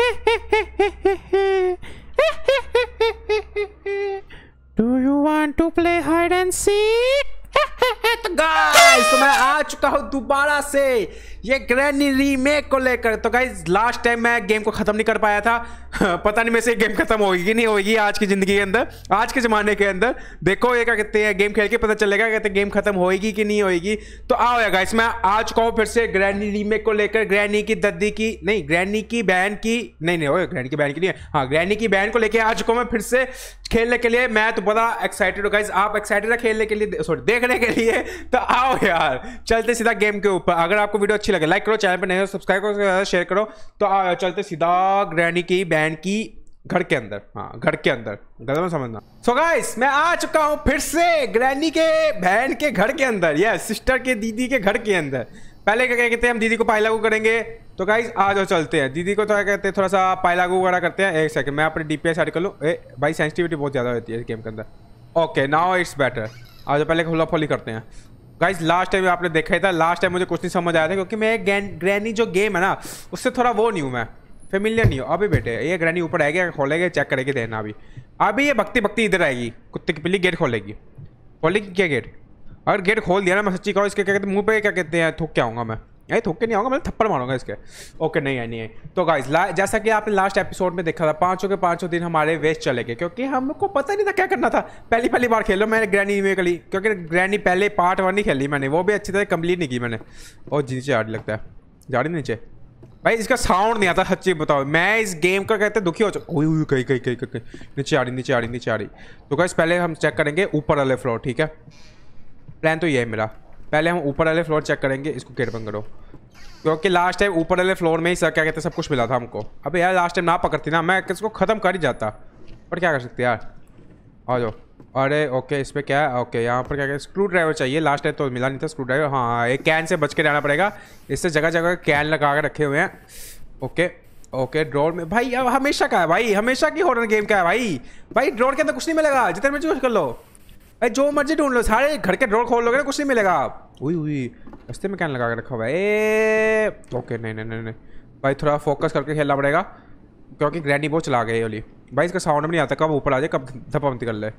Do you want to play hide and seek? तो guys तो मैं आ चुका हूँ दोबारा से ये ग्रैनी रीमेक को लेकर तो गाइस लास्ट टाइम मैं गेम को खत्म नहीं कर पाया था पता नहीं से गेम खत्म होगी कि नहीं होगी आज की जिंदगी के अंदर आज के ज़माने के अंदर देखो ये क्या कहते हैं गेम खेल के पता चलेगा कहते गेम खत्म होगी कि नहीं होगी तो आओ यार गाइस मैं आ चुका हूँ फिर से ग्रैनी रीमेक को लेकर ग्रैनी की दद्दी की नहीं ग्रैनी की बहन की नहीं नहीं हो ग्रैनी की बहन की नहीं हाँ ग्रैनी की बहन को लेकर आ चुका हूँ मैं फिर से खेलने के लिए मैं तो बड़ा एक्साइटेड हूँ गाइज आप एक्साइटेड है खेलने के लिए सॉरी देखने के लिए तो आओ यार चलते सीधा गेम के ऊपर अगर आपको वीडियो अच्छी लगे लाइक करो चैनल पर नहीं सब्सक्राइब करो शेयर करो तो आओ चलते सीधा ग्रैनी की बहन बैंड की घर के अंदर हाँ घर के अंदर गलत में समझना सो गाइस मैं आ चुका हूँ फिर से ग्रैनी के बहन के घर के अंदर या सिस्टर के दीदी के घर के अंदर पहले क्या कहते हैं हम दीदी को लागू करेंगे तो गाइस आ जाओ चलते हैं दीदी को थोड़ा तो कहते हैं थोड़ा सा लागू वगैरह करते हैं एक सेकंड मैं अपने डी पी कर लूँ ए भाई सेंसिटिविटी बहुत ज़्यादा होती है इस गेम के अंदर ओके नाउ इट्स बेटर आ जाओ पहले खुला फोली करते हैं गाइज लास्ट टाइम आपने देखा ही था लास्ट टाइम मुझे कुछ नहीं समझ आया था क्योंकि मैं ग्रैनी जो गेम है ना उससे थोड़ा वो नहीं हूँ मैं फेमिलियर नहीं हो अभी बेटे ये ग्रैनी ऊपर आएगी खोलेंगे चेक करेगी देना अभी अभी ये भक्ति भक्ति इधर आएगी कुत्ते की पिल्ली गेट खोलेगी खोलेगी क्या गेट अगर गेट खोल दिया ना मैं सच्ची कहो इसके क्या कहते मुँह पे क्या कहते हैं थूक के आऊँगा मैं यही थूक के नहीं आऊँगा मैं थप्पड़ मारूंगा इसके ओके नहीं आई नहीं आई तो गाइज जैसा कि आपने लास्ट एपिसोड में देखा था पाँचों के पाँचों दिन हमारे वेस्ट चले गए क्योंकि हम लोग को पता नहीं था क्या करना था पहली पहली बार खेलो मैंने ग्रैनी में खेली क्योंकि ग्रैनी पहले पार्ट वन ही खेली मैंने वो भी अच्छी तरह कम्प्लीट नहीं की मैंने और नीचे आड़ लगता है जाड़ी नीचे भाई इसका साउंड नहीं आता सच्ची बताओ मैं इस गेम का कहते दुखी हो चुका हुई कहीं कहीं कहीं कहीं नीचे आ रही नीचे आ रही नीचे आ रही तो कैसे पहले हम चेक करेंगे ऊपर वाले फ्लोर ठीक है प्लान तो यही मेरा पहले हम ऊपर वाले फ्लोर चेक करेंगे इसको गेट बंद करो क्योंकि लास्ट टाइम ऊपर वाले फ्लोर में ही सर क्या कहते सब कुछ मिला था हमको अब यार लास्ट टाइम ना पकड़ती ना मैं किसको ख़त्म कर ही जाता पर क्या कर सकते यार आ जाओ अरे ओके इस पर क्या है ओके यहाँ पर क्या क्या स्क्रू ड्राइवर चाहिए लास्ट टाइम तो मिला नहीं था स्क्रू ड्राइवर हाँ, हाँ एक कैन से बच के जाना पड़ेगा इससे जगह जगह कैन लगा के रखे हुए हैं ओके ओके ड्रोन में भाई अब हमेशा का है भाई हमेशा की हॉरर गेम का है भाई भाई ड्रोन के अंदर कुछ नहीं मिलेगा जितने मर्जी कुछ कर लो भाई जो मर्जी ढूंढ लो सारे घर के ड्रोन खोल लोगे ना कुछ नहीं मिलेगा आप हुई हुई रस्ते में कैन लगा के रखा हुआ है ओके नहीं नहीं नहीं भाई थोड़ा फोकस करके खेलना पड़ेगा क्योंकि ग्रैंडी बहुत चला गई ओली भाई इसका साउंड भी नहीं आता कब ऊपर आ जाए कब धपम कर ले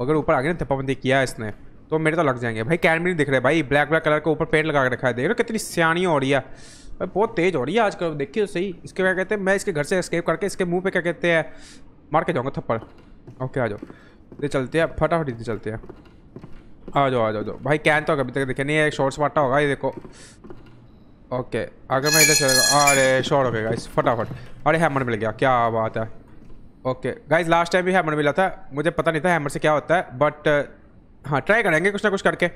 अगर ऊपर आगे ना थप्पाबंदी किया इसने तो मेरे तो लग जाएंगे भाई कैन भी नहीं दिख रहे भाई ब्लैक ब्लैक कलर के ऊपर पेंट लगा के रखा है देख रहे कितनी सियानी हो रही है भाई बहुत तेज़ हो रही है आजकल देखिए तो सही इसके क्या कहते हैं मैं इसके घर से स्केप करके इसके मुंह पर क्या कहते हैं मार के जाऊँगा थप्पड़ ओके आ जाओ ये चलते हैं फटाफट इतने चलते हैं आ जाओ आ जाओ जाओ भाई कैन तो अभी तक देखे नहीं एक शॉर्ट्स मारता होगा ये देखो ओके अगर मैं इधर चलेगा अरे शॉर्ट हो गया इस फटाफट अरे हैमर मिल गया क्या बात है ओके गाइज लास्ट टाइम भी हैमर मिला था मुझे पता नहीं था हैमर से क्या होता है बट uh, हाँ ट्राई करेंगे कुछ ना कुछ करके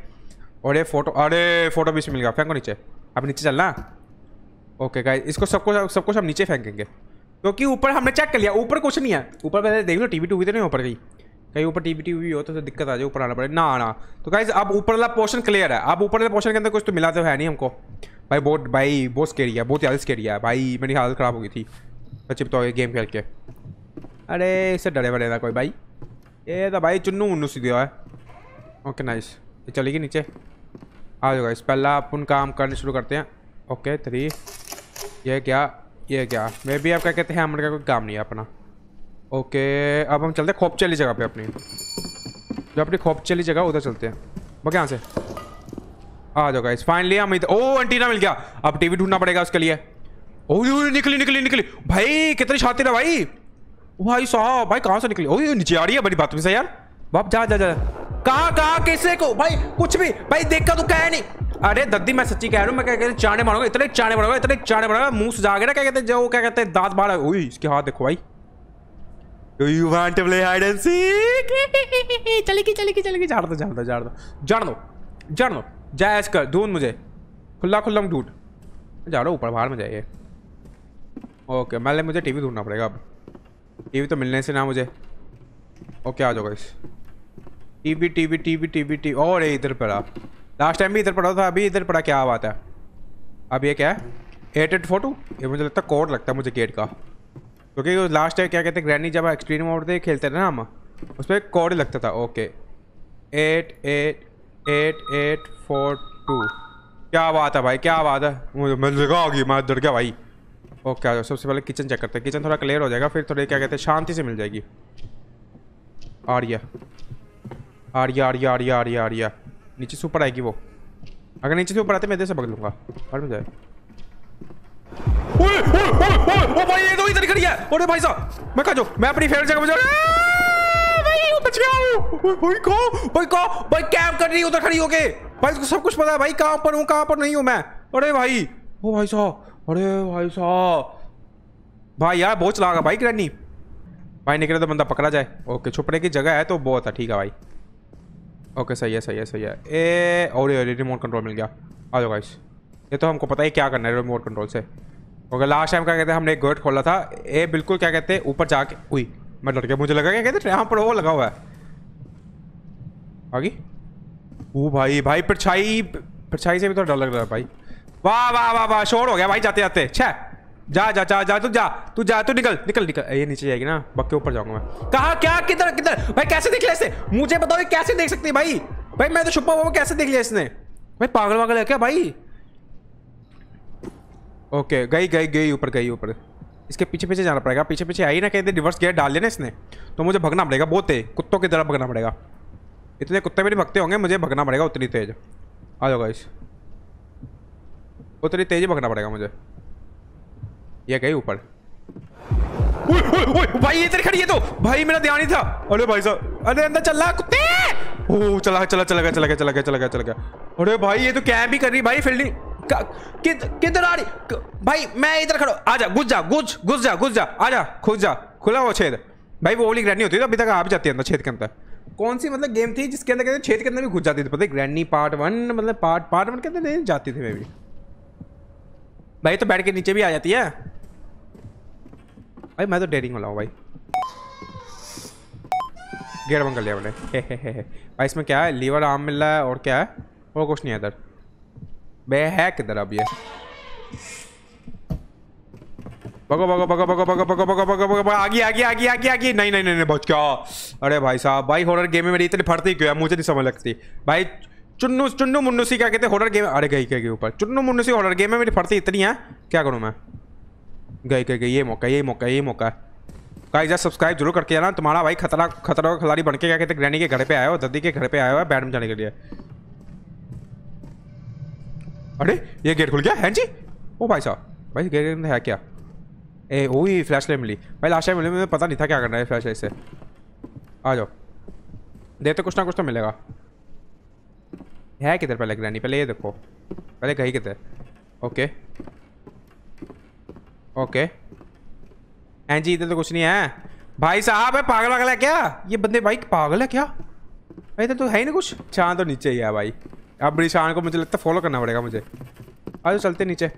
और ये फोटो अरे फोटो भी इसमें मिल गया फेंको नीचे अब नीचे चलना ओके गाइज इसको सबको कुछ सब नीचे फेंकेंगे क्योंकि ऊपर हमने चेक कर लिया ऊपर कुछ नहीं है ऊपर पहले देख लो टू वी तो नहीं ऊपर गई कहीं ऊपर टी वी हो तो दिक्कत आ जाए ऊपर आना पड़े ना आना तो गाइज अब ऊपर वाला पोर्शन क्लियर है अब ऊपर वाले पोर्शन के अंदर कुछ तो मिला तो है नहीं हमको भाई बहुत भाई बहुत स्केरी है बहुत हालत स्केरी है भाई मेरी हालत ख़राब हो गई थी सच्ची बताओ गेम खेल के अरे इसे डरे बड़े ना कोई भाई ये तो भाई चुन्नू मुन्नू दिया है ओके नाइस ये चलेगी नीचे आ जाओ इस पहला अपन काम करने शुरू करते हैं ओके थ्री ये क्या ये क्या मे भी आप क्या कहते हैं हमारे का कोई काम नहीं है अपना ओके अब हम चलते हैं खोप चली जगह पे अपनी जो अपनी खोप चली जगह उधर चलते हैं वो यहाँ से आ जाओ गाइस फाइनली हम ओ एंटीना मिल गया अब टीवी ढूंढना पड़ेगा उसके लिए ओ निकली निकली निकली भाई कितनी छाती ना भाई भाई साहब भाई कहाँ से निकली ओए नीचे आ रही है बड़ी बात में से यार बाप जा जा जा कहा, कहा किसे को भाई कुछ भी भाई देखा तू तो कह नहीं अरे दद्दी मैं सच्ची कह रहा हूँ मैं क्या कहते हैं चाणे मारूंगा इतने चाणे मारूंगा इतने चाणे मारूंगा मुंह से जागे ना क्या कहते हैं जो क्या कहते हैं दांत बाहर ओई इसके हाथ देखो भाई Do you want to play hide and seek? चलेगी चलेगी चलेगी झाड़ दो झाड़ दो झाड़ दो झाड़ दो झाड़ दो जायज कर ढूंढ मुझे खुला खुल्ला ढूंढ जा रहा ऊपर बाहर में जाइए ओके मैं मुझे टीवी ढूंढना पड़ेगा अब टीवी तो मिलने से ना मुझे ओके आ जाओ इस TV TV TV TV T और इधर पड़ा लास्ट टाइम भी इधर पड़ा था अभी इधर पड़ा क्या बात है अब ये क्या है एट एट फोटो ये मुझे लगता है कोड लगता है मुझे गेट का क्योंकि तो लास्ट टाइम क्या कहते हैं ग्रैनी जब एक्सट्रीम मोड खेलते थे ना हम उस पर कोड लगता था okay eight eight eight eight four two क्या बात है भाई क्या बात है मुझे मिल जगह होगी मैं डर गया भाई ओके आ जाओ सबसे पहले किचन चेक करते हैं किचन थोड़ा क्लियर हो जाएगा फिर थोड़ी क्या कहते हैं शांति से मिल जाएगी आर्या आर्या आर्या आर्या आर्या आर्या नीचे से ऊपर आएगी वो अगर नीचे से ऊपर आते मैं इधर से पकड़ लूंगा और मिल जाए ओए ओए ओए ओए भाई ये तो इधर खड़ी है ओरे भाई साहब मैं कहा जो मैं अपनी फेवरेट जगह पे जा भाई बच गया हूं भाई को भाई को भाई कैंप कर रही उधर खड़ी होके भाई इसको सब कुछ पता है भाई कहां पर हूं कहां पर नहीं हूं मैं अरे भाई ओ भाई साहब अरे भाई साहब भाई यार बहुत चलागा भाई किरानी भाई निकले तो बंदा पकड़ा जाए ओके छुपने की जगह है तो बहुत है ठीक है भाई ओके सही है सही है सही है ए और ये रिमोट कंट्रोल मिल गया आ जाओ गाइस ये तो हमको पता ही क्या करना है रिमोट कंट्रोल से ओके लास्ट टाइम क्या कहते हैं हमने एक गेट खोला था ए बिल्कुल क्या कहते हैं ऊपर जाके हुई मैं डर गया मुझे लगा क्या कहते हैं यहाँ पर वो लगा हुआ है आगे ओ भाई भाई परछाई परछाई से भी तो डर लग रहा है भाई वाह वाह वाह वाह शोर हो गया भाई जाते जाते छः जा जा जा जा तू जा तू जा तू निकल निकल निकल ये नीचे जाएगी ना बक्के ऊपर जाऊंगा मैं कहा क्या किधर किधर भाई कैसे देख लिया इसने मुझे बताओ कैसे देख सकती है भाई भाई मैं तो छुपा हुआ कैसे देख लिया इसने भाई पागल वागल है क्या भाई ओके गई गई गई ऊपर गई ऊपर इसके पीछे पीछे जाना पड़ेगा पीछे पीछे आई ना कहीं रिवर्स गेट डाल देना इसने तो मुझे भगना पड़ेगा बहुत तेज कुत्तों की तरह भगना पड़ेगा इतने कुत्ते भी नहीं भगते होंगे मुझे भगना पड़ेगा उतनी तेज आ जाओ इस वो तेरी तेजी पकड़ना पड़ेगा मुझे ये गई ऊपर भाई इधर खड़ी है तो भाई मेरा ध्यान ही था अरे भाई साहब अरे अंदर चल रहा कुत्ते ओ चला चला चला गया चला गया चला गया चला गया चला गया अरे भाई ये तो कैम भी कर रही भाई फील्डिंग किधर आ रही भाई मैं इधर खड़ो आ जा घुस जा घुस घुस जा घुस जा आ जा घुस जा खुला वो छेद भाई वो ओली ग्रैंड होती है अभी तक आप भी जाती है अंदर छेद के अंदर कौन सी मतलब गेम थी जिसके अंदर कहते छेद के अंदर भी घुस जाती थी पता है ग्रैंडी पार्ट वन मतलब पार्ट पार्ट वन कहते जाती थी मैं भी भाई तो बैठ के नीचे भी आ जाती है भाई मैं तो डेरिंग वाला हूँ भाई गेट बंद कर लिया बोले भाई इसमें क्या है लीवर आम मिल रहा है और क्या है और कुछ नहीं है इधर बे है किधर अब ये भगो भगो भगो भगो भगो भगो भगो भगो भगो भगो आगे आगे आगे आगे आगे नहीं नहीं नहीं नहीं बच क्या अरे भाई साहब भाई हॉरर गेम में मेरी इतनी फटती क्यों है मुझे नहीं समझ लगती भाई चुन्नू चुन्नू मुन्नुसी क्या कहते हैं हॉरर गेम अरे गई गई के ऊपर चुन्नू मुन्नुसी हॉरर गेम है मेरी फर्ती इतनी है हाँ? क्या करूँ मैं गई गई गई ये मौका ये मौका ये मौका का जरा सब्सक्राइब जरूर करके जाना तुम्हारा भाई खतरा खतरा खिलाड़ी बन के क्या कहते ग्रैनी के घर पे आया हो दद्दी के घर पे आया हुआ है बैडम जाने के लिए अरे ये गेट खुल गया है जी ओ भाई साहब भाई गेट है क्या ए वो ही फ्लैश लाइट मिली भाई लास्ट टाइम मिली मुझे पता नहीं था क्या करना है फ्लैश लाइट से आ जाओ देते तो कुछ ना कुछ तो मिलेगा है किधर पहले ग्रैनी पहले ये देखो पहले गई किधर ओके ओके हैं जी इधर तो कुछ नहीं है भाई साहब है पागल वागल है क्या ये बंदे भाई पागल है क्या भाई इधर तो है ही ना कुछ चांद तो नीचे ही है भाई अब बड़ी शान को मुझे लगता है फॉलो करना पड़ेगा मुझे आज तो चलते नीचे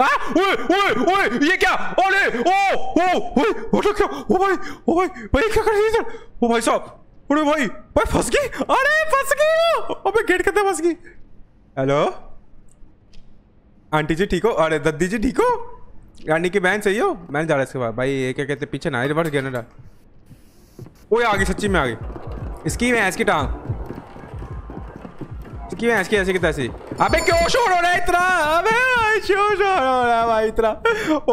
आ, ओए, ओए, ओए, ये क्या ओ, ओ ओ ओ, ओ भाई ओ भाई भाई क्या कर रही है ओ भाई साहब अरे भाई भाई फंस गई अरे फंस गई अबे गेट कहते फंस गई हेलो आंटी जी ठीक हो अरे दद्दी जी ठीक हो यानी की बहन सही हो मैं जा रहा इसके बाद भाई ये क्या कहते पीछे ना रिवर्स गया ना ओए आ गई सच्ची में आ गई इसकी भैंस की टांग इसकी भैंस की ऐसी की तैसी अबे क्यों शोर हो रहा है इतना अबे क्यों शोर हो रहा है भाई इतना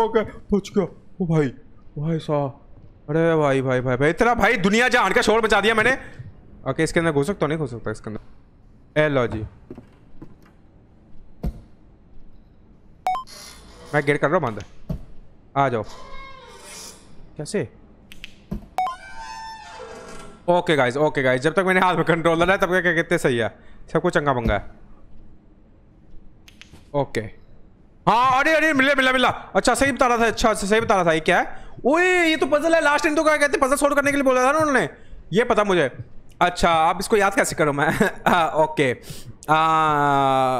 ओके पूछ गया ओ भाई भाई साहब अरे भाई भाई भाई भाई इतना भाई दुनिया जान का शोर बचा दिया मैंने ओके इसके अंदर घुस सकता नहीं घुस सकता इसके अंदर ए लो जी मैं गेट कर रहा हूँ बंद आ जाओ कैसे ओके गाइस ओके गाइज जब तक मैंने हाथ में कंट्रोल है तब तक क्या कहते सही है सब कुछ चंगा पंगा है ओके हाँ अरे अरे मिला मिला मिला अच्छा सही बता रहा था अच्छा अच्छा सही बता रहा था ये क्या है ओए ये तो पजल है लास्ट टाइम तो क्या कहते पजल सोल्व करने के लिए बोला था ना उन्होंने ये पता मुझे अच्छा आप इसको याद कैसे करो मैं आ, ओके हाँ,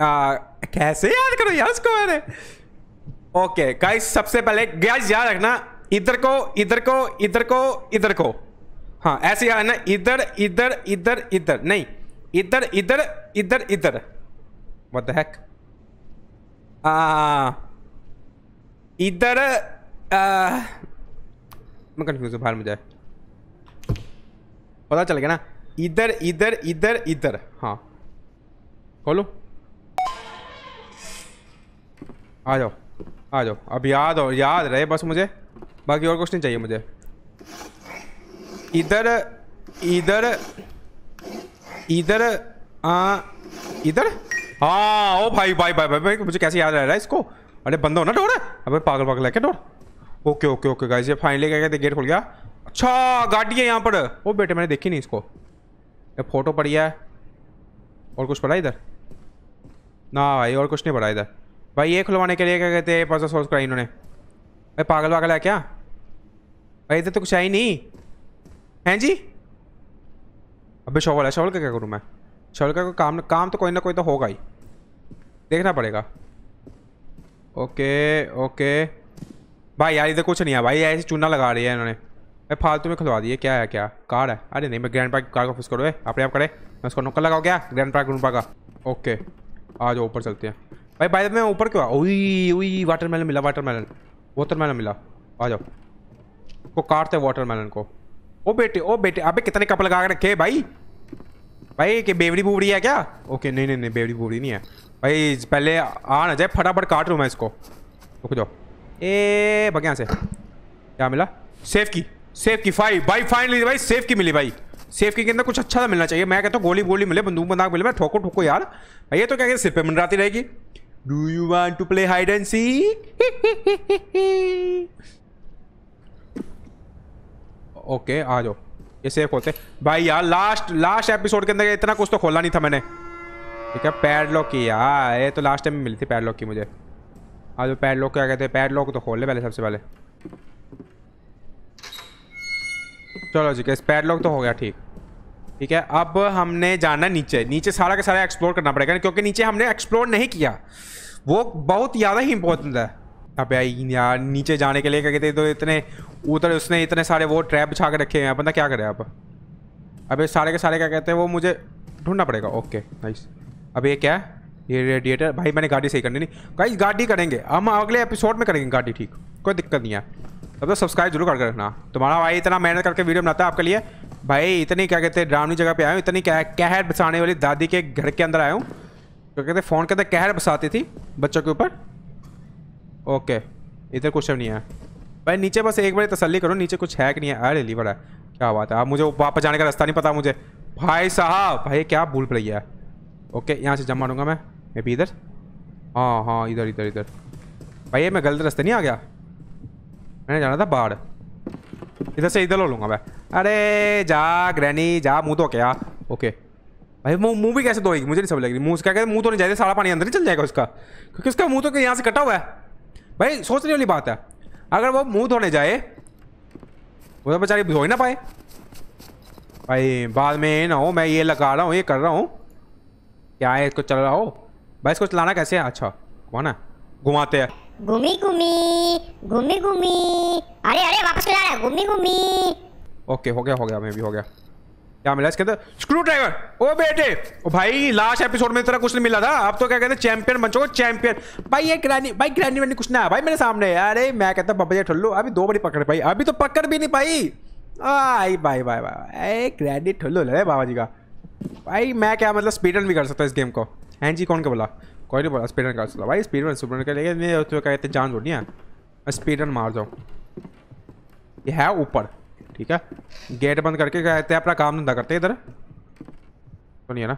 आ, आ, कैसे याद करो यार इसको मैंने ओके गाइस सबसे पहले गाइस याद रखना इधर को इधर को इधर को इधर को हाँ ऐसे याद ना इधर इधर इधर इधर नहीं इधर इधर इधर इधर वट द Uh, इधर uh, मैं कंफ्यूज हूँ बाहर मुझे पता चल गया ना इधर इधर इधर इधर हाँ खोलो आ जाओ आ जाओ अब याद हो याद रहे बस मुझे बाकी और कुछ नहीं चाहिए मुझे इधर इधर इधर आ इधर हाँ ओ भाई भाई भाई भाई भाई मुझे कैसे याद आ रहा है इसको अरे बंद होना डोर अबे पागल पागल है क्या door okay okay okay guys ये फाइनली क्या कहते गेट खुल गया अच्छा गाड़ी है यहाँ पर ओ बेटे मैंने देखी नहीं इसको ये फोटो पड़ी है और कुछ पड़ा इधर ना भाई और कुछ नहीं पड़ा इधर भाई ये खुलवाने के लिए क्या कहते हैं पचास सोच कराई इन्होंने भाई पागल वागल है क्या भाई इधर तो कुछ है ही नहीं हैं जी अबे शॉवल है शॉवल का क्या करूँ मैं शॉवल का काम काम तो कोई ना कोई तो होगा ही देखना पड़ेगा ओके ओके भाई यार इधर कुछ नहीं है भाई ऐसे चूना लगा रही है इन्होंने भाई फालतू में खुलवा दिए क्या है क्या कार है अरे नहीं मैं ग्रैंड पार्क कार को फिस करो अपने आप करे मैं उसको नुक्कड़ लगाओ क्या ग्रैंड पार्क ग्रुपा का ओके आ जाओ ऊपर चलते हैं भाई भाई मैं ऊपर क्यों ओई वाटर मेलन मिला वाटर मेलन वोटर मेलन मिला आ जाओ को काटते वाटर मेलन को ओ बेटे ओ बेटे अभी कितने कप लगा के रखे भाई भाई कि बेवड़ी बूबड़ी है क्या ओके नहीं नहीं नहीं बेवड़ी बूबड़ी नहीं है भाई पहले आ ना जाए फटाफट काट रहा हूँ मैं इसको रुक जाओ ए भगया से क्या मिला सेफ की सेफ की फाइव भाई फाइनली भाई सेफ की मिली भाई सेफ की के अंदर कुछ अच्छा सा मिलना चाहिए मैं कहता हूँ गोली गोली मिले बंदूक बंदाक मिले मैं ठोको ठोको यार भाई ये तो क्या कहते सिर पे मंडराती रहेगी do you want to play hide and seek okay आ जाओ ये सेफ होते भाई यार लास्ट लास्ट एपिसोड के अंदर इतना कुछ तो खोला नहीं था मैंने ठीक है पैडलॉक की हाँ ये तो लास्ट टाइम मिली थी पैडलॉक की मुझे आज हाँ, जो पैडलॉक क्या कहते हैं पैडलॉक तो खोल ले पहले सबसे पहले चलो जी कैसे पैडलॉक तो हो गया ठीक ठीक है अब हमने जाना नीचे नीचे सारा का सारा एक्सप्लोर करना पड़ेगा क्योंकि नीचे हमने एक्सप्लोर नहीं किया वो बहुत ज़्यादा ही इम्पोर्टेंट है अब यार नीचे जाने के लिए क्या कहते तो इतने उधर उसने इतने सारे वो ट्रैप बिछा के रखे हैं बंदा क्या करे अब अब सारे के सारे क्या कहते हैं वो मुझे ढूंढना पड़ेगा ओके नाइस अब ये क्या है ये रेडिएटर भाई मैंने गाड़ी सही करनी नहीं गाइस गाड़ी करेंगे हम अगले एपिसोड में करेंगे गाड़ी ठीक कोई दिक्कत नहीं है अब तो सब्सक्राइब जरूर करके रखना तुम्हारा भाई इतना मेहनत करके वीडियो बनाता है आपके लिए भाई इतनी क्या कहते हैं ड्रामी जगह पे आया हूँ इतनी क्या कहर बसाने वाली दादी के घर के अंदर आया हूँ क्या कहते फ़ोन के अंदर कहर बसाती थी बच्चों के ऊपर ओके इधर कुछ नहीं है भाई नीचे बस एक बार तसली करो नीचे कुछ है कि नहीं है अरे लीवर है क्या बात है अब मुझे वापस जाने का रास्ता नहीं पता मुझे भाई साहब भाई क्या भूल पड़ी है ओके यहाँ से जमा लूँगा मैं मैं भी इधर हाँ हाँ इधर इधर इधर भाई ये मैं गलत रास्ते नहीं आ गया मैंने जाना था बाढ़ इधर से इधर लो लूँगा मैं अरे जा ग्रैनी जा मुँह तो क्या ओके भाई मुँह मुँह भी कैसे धोएगी मुझे नहीं समझ लग रही मुँह क्या कहते मुँह तो नहीं जाएगा सारा पानी अंदर ही चल जाएगा उसका क्योंकि उसका मुँह तो यहाँ से कटा हुआ है भाई सोचने वाली बात है अगर वो मुँह धोने जाए वो तो बेचारे धो ही ना पाए भाई बाद में ना हो मैं ये लगा रहा हूँ ये कर रहा हूँ क्या है कुछ चल रहा हो भाई इसको चलाना कैसे है अच्छा कौन है घुमाते हैं घूमी घूमी घूमी घूमी अरे अरे वापस चला रहा है घूमी घूमी ओके हो गया हो गया मैं भी हो गया क्या मिला इसके अंदर स्क्रू ड्राइवर ओ बेटे ओ भाई लास्ट एपिसोड में तेरा कुछ नहीं मिला था अब तो क्या कहते हैं चैंपियन बन चुके चैंपियन भाई ये ग्रैनी भाई ग्रैनी वैनी कुछ ना भाई मेरे सामने अरे मैं कहता बब्बा जी ठुल्लू अभी दो बड़ी पकड़ पाई अभी तो पकड़ भी नहीं पाई आई भाई भाई भाई ग्रैनी ठुल्लू ले बाबा जी का भाई मैं क्या मतलब स्पीड रन भी कर सकता इस गेम को हैं जी कौन के बोला कोई नहीं बोला स्पीड रन कर सकता भाई स्पीड रन स्पीड रन कर लेकिन कहते जान जोड़ी है स्पीड रन मार जाऊँ ये है ऊपर ठीक है गेट बंद करके कहते हैं अपना काम धंधा करते इधर तो नहीं है ना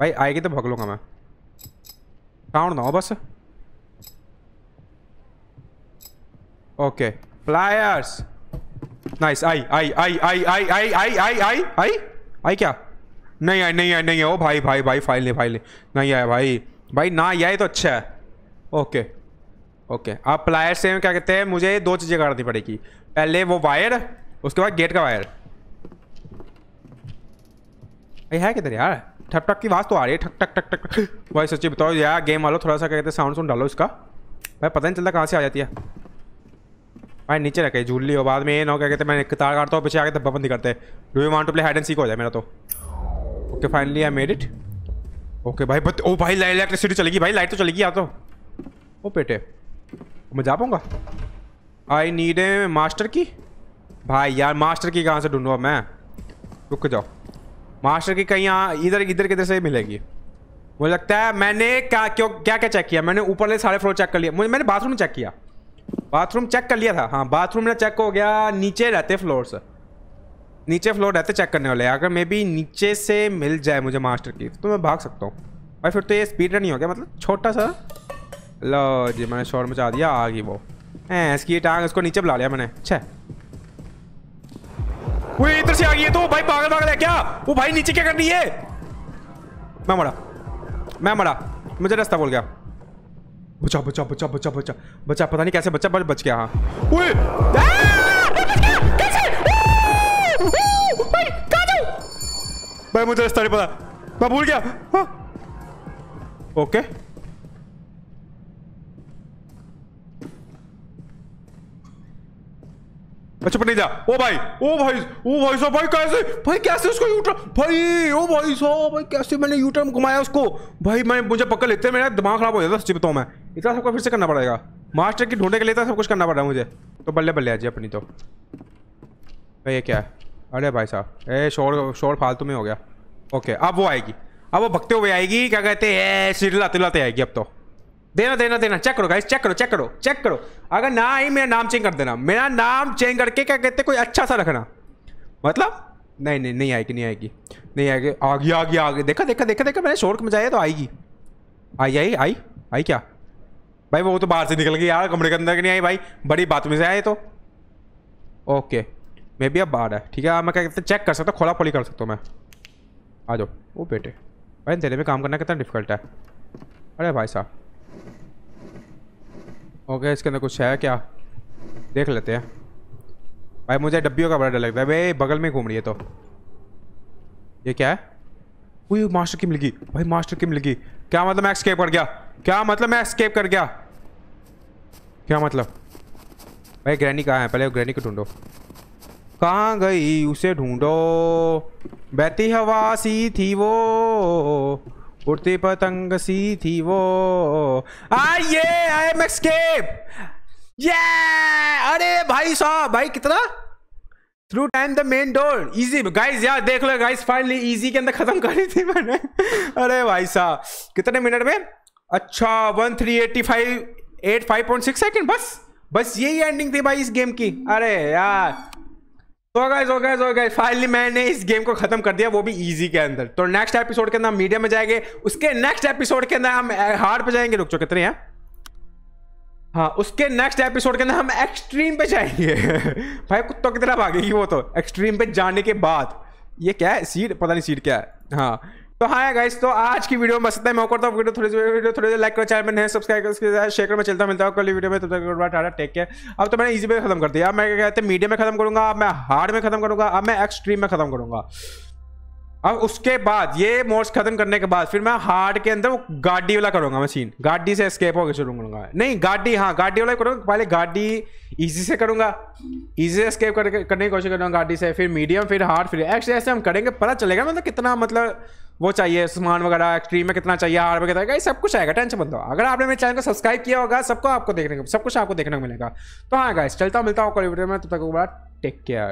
भाई आएगी तो भग लूँगा मैं साउंड ना हो बस ओके फ्लायर्स नाइस आई आई आई आई आई आई आई आई आई आई आई क्या नहीं आया नहीं आया नहीं आया ओ भाई भाई भाई फाइल नहीं फाइल नहीं नहीं आया भाई भाई ना आया तो अच्छा है ओके ओके आप प्लायर से क्या कहते हैं मुझे दो चीज़ें करनी पड़ेगी पहले वो वायर उसके बाद गेट का वायर भाई है किधर यार ठक ठक की आवाज़ तो आ रही है ठक ठक ठक ठक भाई सच्ची बताओ यार गेम वालो थोड़ा सा क्या कहते हैं साउंड साउंड डालो इसका भाई पता नहीं चलता कहाँ से आ जाती है भाई नीचे रखे झूल लियो हो बाद में ये ना हो क्या कहते हैं मैं तार काटता हूँ पीछे आके धब्बा बंदी करते हैं do you want to play hide and seek हो जाए मेरा तो okay finally I made it okay भाई बत ओ भाई इलेक्ट्रिसिटी चलेगी भाई लाइट तो चलेगी आ तो ओ बेटे मैं जा पाऊँगा आई नीड ए मास्टर की भाई यार मास्टर की कहाँ से ढूंढूँ मैं रुक जाओ मास्टर की कहीं यहाँ इधर इधर किधर से मिलेगी मुझे लगता है मैंने क्या क्यों क्या क्या चेक किया मैंने ऊपर ले सारे फ्लोर चेक कर लिया मुझे मैंने बाथरूम चेक किया बाथरूम चेक कर लिया था हाँ बाथरूम में चेक हो गया नीचे रहते फ्लोर से नीचे फ्लोर रहते चेक करने वाले अगर मे बी नीचे से मिल जाए मुझे मास्टर की तो मैं भाग सकता हूँ भाई फिर तो ये स्पीड रन हो गया मतलब छोटा सा लो जी मैंने शोर मचा दिया आ गई वो है इसकी टांग इसको नीचे बुला लिया मैंने छः वो इधर से आ गई है तो भाई पागल पागल है क्या वो भाई नीचे क्या कर रही है मैं मरा मैं मरा मुझे रास्ता बोल गया बचा बचा बचा बचा बचा बचा पता नहीं कैसे बचा बच बच गया हाँ भाई मुझे रास्ता नहीं पता मैं भूल गया हाँ। ओके चुप नहीं जा ओ भाई ओ भाई ओ भाई साहब भाई कैसे भाई कैसे उसको यूटर भाई ओ भाई साहब भाई कैसे मैंने यूटर घुमाया उसको भाई मैं मुझे पकड़ लेते मेरा दिमाग खराब हो जाता चिपता हूँ मैं इतना सबको फिर से करना पड़ेगा मास्टर की ढूंढने के लिए सब कुछ करना पड़ रहा है मुझे तो बल्ले बल्ले आ जी अपनी तो भाई ये क्या है अरे भाई साहब ए शोर शोर फालतू में हो गया ओके अब वो आएगी अब वो भगते हुए आएगी क्या कहते हैं चिल्लाते लाते आएगी अब तो देना देना देना चेक करो गाइस चेक करो चेक करो चेक करो अगर ना आई मेरा नाम चेंज कर देना मेरा नाम चेंज करके क्या कहते कोई अच्छा सा रखना मतलब नहीं नहीं नहीं आएगी नहीं आएगी नहीं आएगी आ गई आ गई आ गई देखा देखा देखा देखा मैंने शोर में जाया तो आएगी आई आई आई आई क्या भाई वो तो बाहर से निकल गई यार कमरे के अंदर नहीं आई भाई बड़ी बात में से आए तो ओके मे बी अब बाहर है ठीक है हाँ, मैं क्या कहते चेक कर सकता हूँ खोला खोली कर सकता हूँ मैं आ जाओ वो बेटे भाई अंधेरे में काम करना कितना डिफिकल्ट है अरे भाई साहब ओके इसके अंदर कुछ है क्या देख लेते हैं भाई मुझे डब्बियों का बड़ा डर लगता है भाई बगल में घूम रही है तो ये क्या है वही मास्टर की मिलगी भाई मास्टर की मिलगी क्या मतलब मैं एक्सकेप कर गया क्या मतलब मैं एक्सकेप कर गया क्या मतलब भाई ग्रैनी कहाँ है पहले ग्रैनी को ढूंढो कहाँ गई उसे ढूंढो बहती हवा सी थी वो उड़ती पतंग सी थी वो आइए आई एम एक्सकेप ये अरे भाई साहब भाई कितना through time the main door easy guys यार देख लो गाइस फाइनली इजी के अंदर खत्म करी थी मैंने अरे भाई साहब कितने मिनट में अच्छा one three eighty five eight five point six second बस बस यही एंडिंग थी भाई इस गेम की अरे यार तो गाइस और गाइस और फाइनली मैंने इस गेम को खत्म कर दिया वो भी इजी के अंदर तो नेक्स्ट एपिसोड के अंदर हम मीडियम में जाएंगे उसके नेक्स्ट एपिसोड के अंदर हम हार्ड पे जाएंगे रुक चो कितने हैं हाँ उसके नेक्स्ट एपिसोड के अंदर हम एक्सट्रीम पे जाएंगे भाई कुत्तों की तरफ आ गई वो तो एक्सट्रीम पे जाने के बाद ये क्या है सीट पता नहीं सीट क्या है हाँ तो हाँ गाइस तो आज की वीडियो में मैं करता हूँ वीडियो थोड़ी देर वीडियो थोड़ी लाइक करो चैनल में नहीं सब्सक्राइब कर साथ शेयर में चलता मिलता हूँ कल वीडियो में तब तक गुड टाटा टेक केयर अब तो मैंने इजी पे खत्म कर दिया अब मैं क्या कहते हैं मीडियम में खत्म करूंगा अब मैं हार्ड में खत्म करूंगा अब मैं एक्सट्रीम में खत्म करूंगा अब उसके बाद ये मोड्स खत्म करने के बाद फिर मैं हार्ड के अंदर वो गाड़ी वाला करूंगा मशीन गाड़ी से स्केप होकर शुरू करूंगा नहीं गाड़ी हाँ गाड़ी वाला करूँगा पहले गाड़ी इजी से करूंगा इजी से स्केप करके करने की कोशिश करूंगा गाड़ी से फिर मीडियम फिर हार्ड फिर एक्स ऐसे हम करेंगे पता चलेगा मतलब कितना मतलब वो चाहिए सामान वगैरह एक्सट्रीम में कितना चाहिए हार वगैरह ये सब कुछ आएगा टेंशन बंद अगर आपने मेरे चैनल को सब्सक्राइब किया होगा सबको आपको देखने को सब कुछ आपको देखने को मिलेगा तो हाँ गाइस चलता मिलता हूँ वीडियो में तब तो तक बड़ा टेक केयर